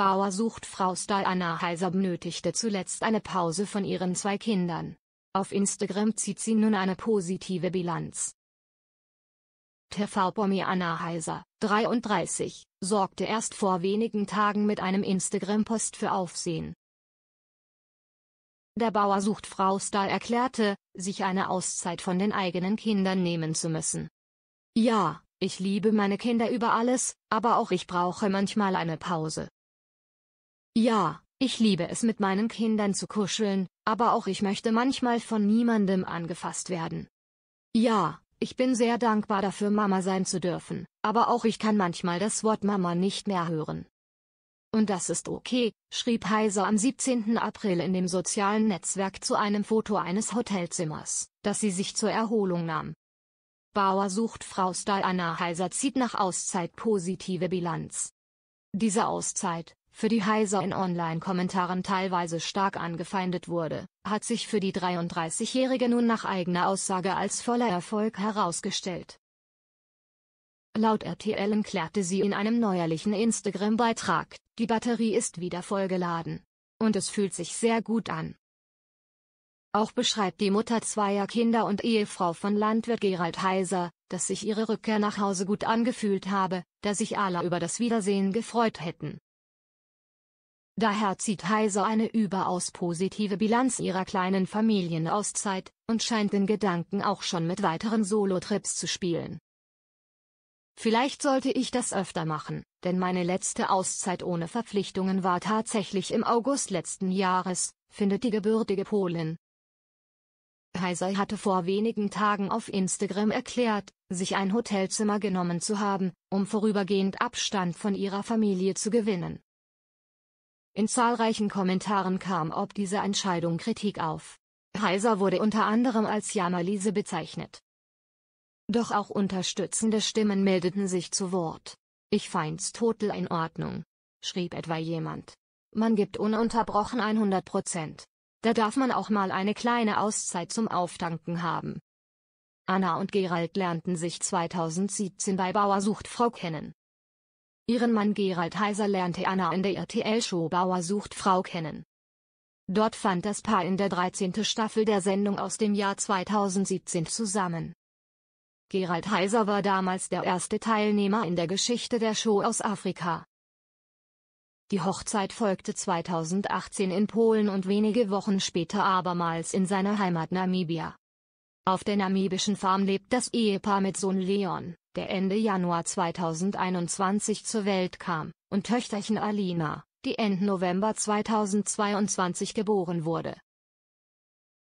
Bauer sucht Frau Stahl-Anna Heiser benötigte zuletzt eine Pause von ihren zwei Kindern. Auf Instagram zieht sie nun eine positive Bilanz. TV-Promi Anna Heiser, 33, sorgte erst vor wenigen Tagen mit einem Instagram-Post für Aufsehen. Der Bauer sucht Frau Stahl erklärte, sich eine Auszeit von den eigenen Kindern nehmen zu müssen. Ja, ich liebe meine Kinder über alles, aber auch ich brauche manchmal eine Pause. Ja, ich liebe es mit meinen Kindern zu kuscheln, aber auch ich möchte manchmal von niemandem angefasst werden. Ja, ich bin sehr dankbar dafür, Mama sein zu dürfen, aber auch ich kann manchmal das Wort Mama nicht mehr hören. Und das ist okay, schrieb Heiser am 17. April in dem sozialen Netzwerk zu einem Foto eines Hotelzimmers, das sie sich zur Erholung nahm. Bauer sucht Frau Stahl Anna Heiser zieht nach Auszeit positive Bilanz. Diese Auszeit, für die Heiser in Online-Kommentaren teilweise stark angefeindet wurde, hat sich für die 33-Jährige nun nach eigener Aussage als voller Erfolg herausgestellt. Laut RTL erklärte sie in einem neuerlichen Instagram-Beitrag, die Batterie ist wieder vollgeladen. Und es fühlt sich sehr gut an. Auch beschreibt die Mutter zweier Kinder und Ehefrau von Landwirt Gerald Heiser, dass sich ihre Rückkehr nach Hause gut angefühlt habe, da sich alle über das Wiedersehen gefreut hätten. Daher zieht Heiser eine überaus positive Bilanz ihrer kleinen Familienauszeit und scheint den Gedanken auch schon mit weiteren Solo-Trips zu spielen. Vielleicht sollte ich das öfter machen, denn meine letzte Auszeit ohne Verpflichtungen war tatsächlich im August letzten Jahres, findet die gebürtige Polin. Heiser hatte vor wenigen Tagen auf Instagram erklärt, sich ein Hotelzimmer genommen zu haben, um vorübergehend Abstand von ihrer Familie zu gewinnen. In zahlreichen Kommentaren kam ob dieser Entscheidung Kritik auf. Heiser wurde unter anderem als Jammerliese bezeichnet. Doch auch unterstützende Stimmen meldeten sich zu Wort. Ich feind's total in Ordnung, schrieb etwa jemand. Man gibt ununterbrochen 100 Prozent. Da darf man auch mal eine kleine Auszeit zum Auftanken haben. Anna und Gerald lernten sich 2017 bei Bauer sucht Frau kennen. Ihren Mann Gerald Heiser lernte Anna in der RTL-Show Bauer sucht Frau kennen. Dort fand das Paar in der 13. Staffel der Sendung aus dem Jahr 2017 zusammen. Gerald Heiser war damals der erste Teilnehmer in der Geschichte der Show aus Afrika. Die Hochzeit folgte 2018 in Polen und wenige Wochen später abermals in seiner Heimat Namibia. Auf der namibischen Farm lebt das Ehepaar mit Sohn Leon der Ende Januar 2021 zur Welt kam, und Töchterchen Alina, die Ende November 2022 geboren wurde.